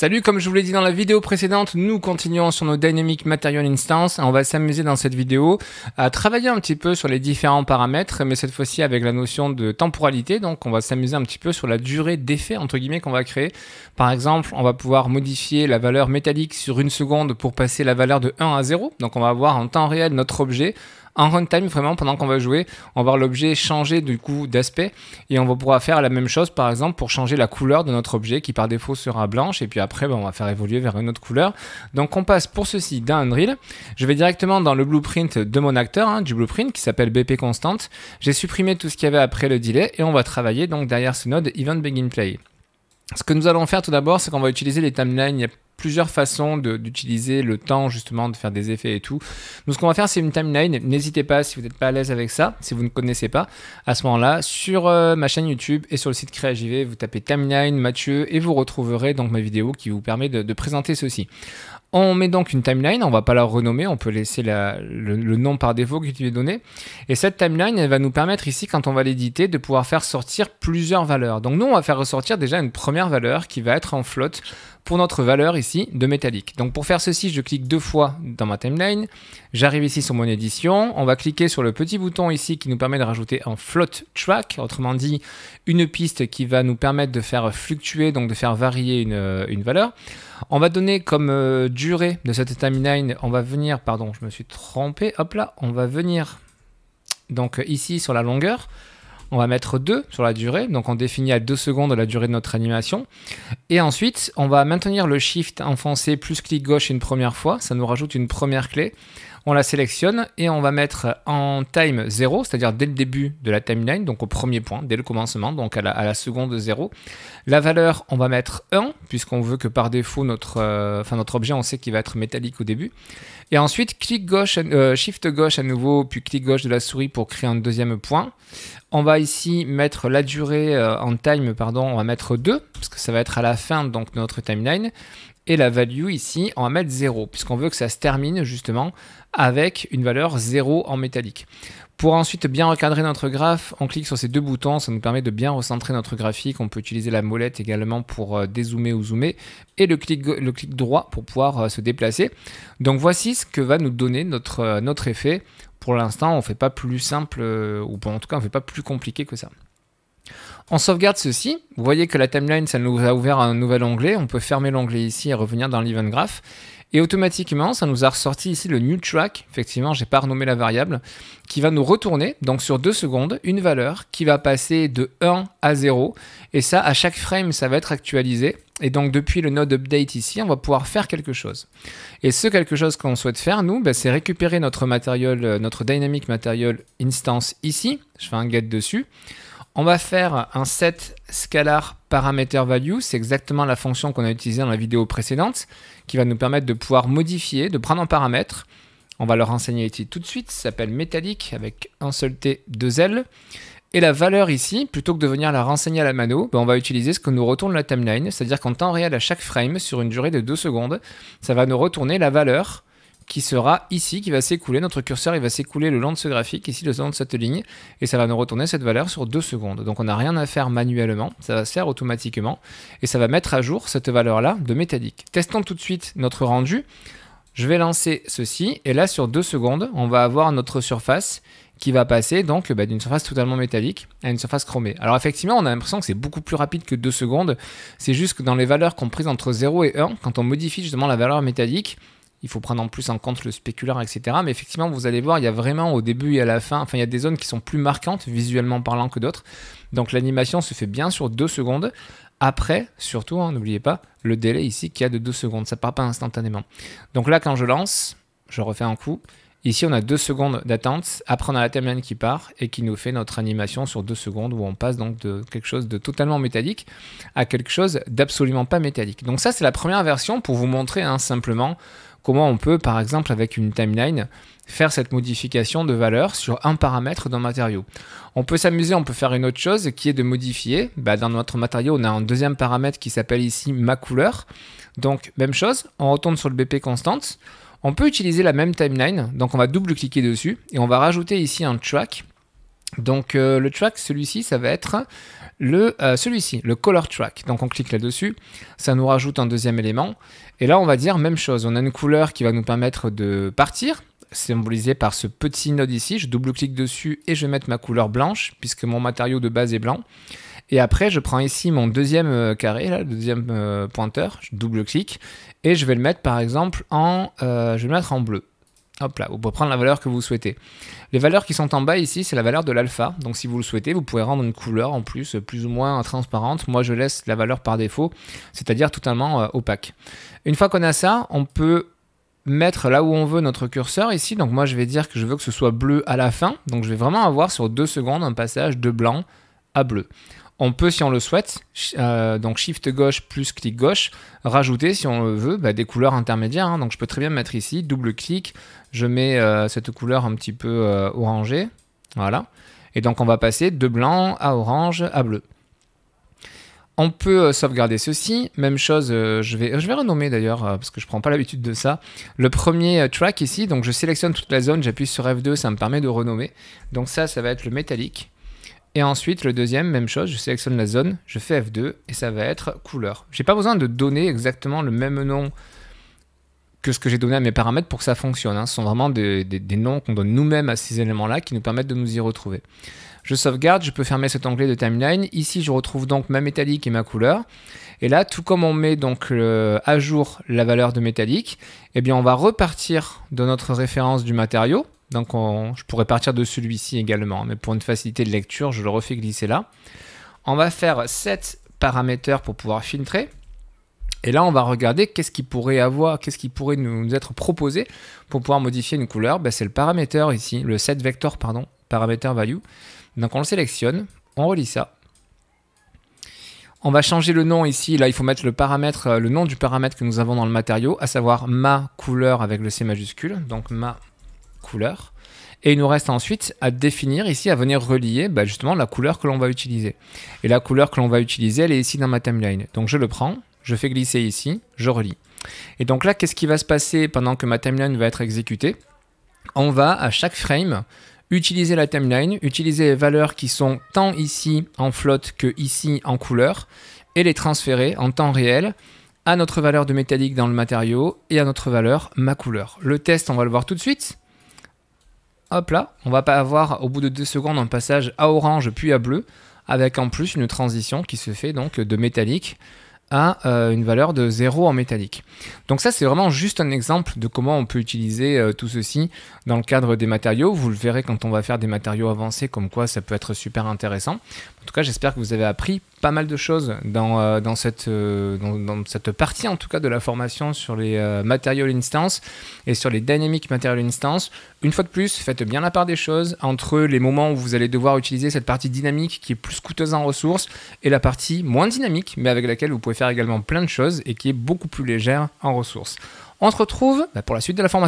Salut, comme je vous l'ai dit dans la vidéo précédente, nous continuons sur nos Dynamic Material Instance. On va s'amuser dans cette vidéo à travailler un petit peu sur les différents paramètres, mais cette fois-ci avec la notion de temporalité. Donc on va s'amuser un petit peu sur la durée d'effet, entre guillemets, qu'on va créer. Par exemple, on va pouvoir modifier la valeur métallique sur une seconde pour passer la valeur de 1 à 0. Donc on va avoir en temps réel notre objet en runtime, vraiment, pendant qu'on va jouer, on va voir l'objet changer du coup d'aspect et on va pouvoir faire la même chose, par exemple, pour changer la couleur de notre objet qui par défaut sera blanche et puis après, ben, on va faire évoluer vers une autre couleur. Donc, on passe pour ceci d'un Unreal. Je vais directement dans le blueprint de mon acteur, hein, du blueprint qui s'appelle BP constante J'ai supprimé tout ce qu'il y avait après le delay et on va travailler donc derrière ce node Event Begin Play. Ce que nous allons faire tout d'abord, c'est qu'on va utiliser les timelines. Il y a plusieurs façons d'utiliser le temps justement de faire des effets et tout. Nous, ce qu'on va faire c'est une timeline. N'hésitez pas si vous n'êtes pas à l'aise avec ça, si vous ne connaissez pas, à ce moment-là, sur euh, ma chaîne YouTube et sur le site CréaJV, vous tapez timeline Mathieu et vous retrouverez donc ma vidéo qui vous permet de présenter ceci. On met donc une timeline, on va pas la renommer, on peut laisser le, nom par défaut qui lui est donné. Et cette timeline, elle va nous permettre ici, quand on va l'éditer, de pouvoir faire sortir plusieurs valeurs. Donc nous, on va faire ressortir déjà une première valeur qui va être en flotte pour notre valeur ici de métallique. Donc pour faire ceci, je clique deux fois dans ma timeline. J'arrive ici sur mon édition. On va cliquer sur le petit bouton ici qui nous permet de rajouter un float track, autrement dit une piste qui va nous permettre de faire fluctuer, donc de faire varier une, euh, valeur. On va donner comme euh, durée de cette timeline, on va venir, pardon, je me suis trompé, hop là, on va venir donc ici sur la longueur on va mettre 2 sur la durée, donc on définit à 2 secondes la durée de notre animation. Et ensuite, on va maintenir le shift enfoncé plus clic gauche une première fois, ça nous rajoute une première clé on la sélectionne et on va mettre en time 0, c'est-à-dire dès le début de la timeline, donc au premier point, dès le commencement, donc à la, seconde 0. La valeur, on va mettre 1, puisqu'on veut que par défaut, notre, euh, enfin, notre objet, on sait qu'il va être métallique au début. Et ensuite, clic gauche, euh, shift gauche à nouveau, puis clic gauche de la souris pour créer un deuxième point. On va ici mettre la durée euh, en time, pardon, on va mettre 2, parce que ça va être à la fin donc, de notre timeline et la value ici, on va mettre 0, puisqu'on veut que ça se termine justement avec une valeur 0 en métallique. Pour ensuite bien recadrer notre graphe, on clique sur ces deux boutons, ça nous permet de bien recentrer notre graphique. On peut utiliser la molette également pour euh, dézoomer ou zoomer, et le clic, le clic droit pour pouvoir euh, se déplacer. Donc voici ce que va nous donner notre, euh, notre effet. Pour l'instant, on ne fait pas plus simple, ou en tout cas, on ne fait pas plus compliqué que ça. On sauvegarde ceci. Vous voyez que la timeline, ça nous a ouvert un nouvel onglet. On peut fermer l'onglet ici et revenir dans l'event graph. Et automatiquement, ça nous a ressorti ici le new track. Effectivement, j'ai pas renommé la variable qui va nous retourner, donc sur deux secondes, une valeur qui va passer de 1 à 0. Et ça, à chaque frame, ça va être actualisé. Et donc, depuis le node update ici, on va pouvoir faire quelque chose. Et ce quelque chose qu'on souhaite faire, nous, bah, c'est récupérer notre matériel, euh, notre dynamic material instance ici. Je fais un get dessus. On va faire un set scalar parameter value, c'est exactement la fonction qu'on a utilisée dans la vidéo précédente, qui va nous permettre de pouvoir modifier, de prendre en paramètre. On va le renseigner ici tout de suite, ça s'appelle métallique avec un seul T, deux L. Et la valeur ici, plutôt que de venir la renseigner à la mano, ben, on va utiliser ce que nous retourne la timeline, c'est-à-dire qu'en temps réel à chaque frame, sur une durée de 2 secondes, ça va nous retourner la valeur qui sera ici, qui va s'écouler. Notre curseur, il va s'écouler le long de ce graphique, ici, le long de cette ligne, et ça va nous retourner cette valeur sur 2 secondes. Donc on n'a rien à faire manuellement, ça va se faire automatiquement, et ça va mettre à jour cette valeur-là de métallique. Testons tout de suite notre rendu. Je vais lancer ceci, et là, sur 2 secondes, on va avoir notre surface qui va passer donc bah, d'une surface totalement métallique à une surface chromée. Alors effectivement, on a l'impression que c'est beaucoup plus rapide que 2 secondes. C'est juste que dans les valeurs comprises entre 0 et 1, quand on modifie justement la valeur métallique, il faut prendre en plus en compte le spéculaire, etc. Mais effectivement, vous allez voir, il y a vraiment au début et à la fin, enfin, il y a des zones qui sont plus marquantes, visuellement parlant, que d'autres. Donc l'animation se fait bien sur deux secondes. Après, surtout, hein, n'oubliez pas, le délai ici qui a de deux secondes, ça part pas instantanément. Donc là, quand je lance, je refais un coup. Ici, on a deux secondes d'attente. Après, on a la timeline qui part et qui nous fait notre animation sur deux secondes où on passe donc de quelque chose de totalement métallique à quelque chose d'absolument pas métallique. Donc ça, c'est la première version pour vous montrer hein, simplement comment on peut, par exemple, avec une timeline, faire cette modification de valeur sur un paramètre d'un matériau. On peut s'amuser, on peut faire une autre chose qui est de modifier. Bah, dans notre matériau, on a un deuxième paramètre qui s'appelle ici ma couleur. Donc, même chose, on retourne sur le BP constante. On peut utiliser la même timeline, donc on va double-cliquer dessus et on va rajouter ici un track. Donc euh, le track, celui-ci, ça va être le euh, celui-ci, le color track. Donc on clique là-dessus, ça nous rajoute un deuxième élément. Et là, on va dire même chose. On a une couleur qui va nous permettre de partir, symbolisée par ce petit node ici. Je double-clique dessus et je vais mettre ma couleur blanche, puisque mon matériau de base est blanc. Et après, je prends ici mon deuxième euh, carré, là, le deuxième euh, pointeur, je double-clique, et je vais le mettre par exemple en, je vais le mettre en bleu. Hop là, vous pouvez prendre la valeur que vous souhaitez. Les valeurs qui sont en bas ici, c'est la valeur de l'alpha. Donc si vous le souhaitez, vous pouvez rendre une couleur en plus plus ou moins transparente. Moi, je laisse la valeur par défaut, c'est-à-dire totalement euh, opaque. Une fois qu'on a ça, on peut mettre là où on veut notre curseur ici. Donc moi, je vais dire que je veux que ce soit bleu à la fin. Donc je vais vraiment avoir sur deux secondes un passage de blanc à bleu on peut, si on le souhaite, euh, donc shift gauche plus clic gauche, rajouter, si on le veut, bah, des couleurs intermédiaires. Hein. Donc je peux très bien mettre ici, double-clic, je mets euh, cette couleur un petit peu euh, orangée. Voilà. Et donc on va passer de blanc à orange à bleu. On peut sauvegarder ceci. Même chose, je, vais, je vais renommer d'ailleurs, parce que je ne prends pas l'habitude de ça. Le premier track ici, donc je sélectionne toute la zone, j'appuie sur F2, ça me permet de renommer. Donc ça, ça va être le métallique. Et ensuite, le deuxième, même chose, je sélectionne la zone, je fais F2 et ça va être couleur. J'ai pas besoin de donner exactement le même nom que ce que j'ai donné à mes paramètres pour que ça fonctionne. Hein. Ce sont vraiment des, noms qu'on donne nous-mêmes à ces éléments-là qui nous permettent de nous y retrouver. Je sauvegarde, je peux fermer cet onglet de timeline. Ici, je retrouve donc ma métallique et ma couleur. Et là, tout comme on met donc à jour la valeur de métallique, eh bien, on va repartir de notre référence du matériau donc je pourrais partir de celui-ci également, mais pour une facilité de lecture, je le refais glisser là. On va faire sept paramètres pour pouvoir filtrer. Et là, on va regarder qu'est-ce qui pourrait avoir, qu'est-ce qui pourrait nous, être proposé pour pouvoir modifier une couleur. Ben, c'est le paramètre ici, le set vector, pardon, paramètre value. Donc on le sélectionne, on relie ça. On va changer le nom ici. Là, il faut mettre le paramètre, euh, le nom du paramètre que nous avons dans le matériau, à savoir ma couleur avec le C majuscule. Donc ma couleur. Et il nous reste ensuite à définir ici, à venir relier bah, justement la couleur que l'on va utiliser. Et la couleur que l'on va utiliser, elle est ici dans ma timeline. Donc je le prends, je fais glisser ici, je relis. Et donc là, qu'est-ce qui va se passer pendant que ma timeline va être exécutée On va à chaque frame utiliser la timeline, utiliser les valeurs qui sont tant ici en flotte que ici en couleur et les transférer en temps réel à notre valeur de métallique dans le matériau et à notre valeur ma couleur. Le test, on va le voir tout de suite hop là, on va pas avoir au bout de deux secondes un passage à orange puis à bleu, avec en plus une transition qui se fait donc de métallique à euh, une valeur de 0 en métallique. Donc ça c'est vraiment juste un exemple de comment on peut utiliser euh, tout ceci dans le cadre des matériaux. Vous le verrez quand on va faire des matériaux avancés comme quoi ça peut être super intéressant. En tout cas, j'espère que vous avez appris pas mal de choses dans, euh, euh, cette, partie, en tout cas, de la formation sur les euh, Material Instance et sur les dynamiques Material Instance. Une fois de plus, faites bien la part des choses entre les moments où vous allez devoir utiliser cette partie dynamique qui est plus coûteuse en ressources et la partie moins dynamique, mais avec laquelle vous pouvez faire également plein de choses et qui est beaucoup plus légère en ressources. On se retrouve bah, pour la suite de la formation.